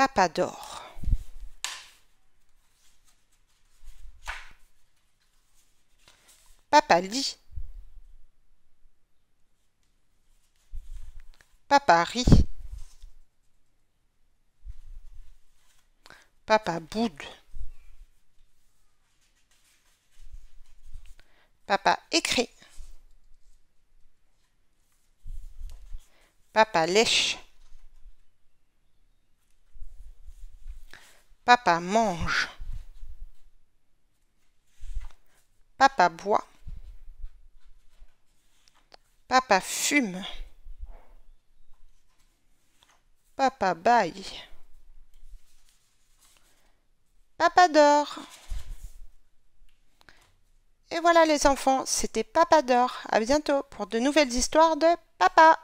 Papa dort, Papa lit Papa Papa boude Papa écrit. Papa lèche. Papa mange. Papa boit. Papa fume. Papa baille. Papa dort. Et voilà les enfants, c'était Papa dort. À bientôt pour de nouvelles histoires de papa.